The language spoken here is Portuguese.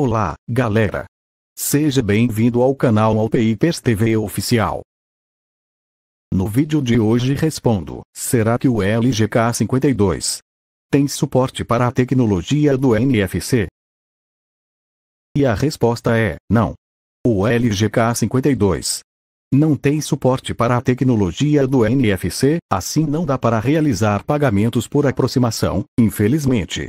Olá, galera! Seja bem-vindo ao canal Alpeipers TV Oficial. No vídeo de hoje respondo, será que o LGK52 tem suporte para a tecnologia do NFC? E a resposta é, não. O LGK52 não tem suporte para a tecnologia do NFC, assim não dá para realizar pagamentos por aproximação, infelizmente.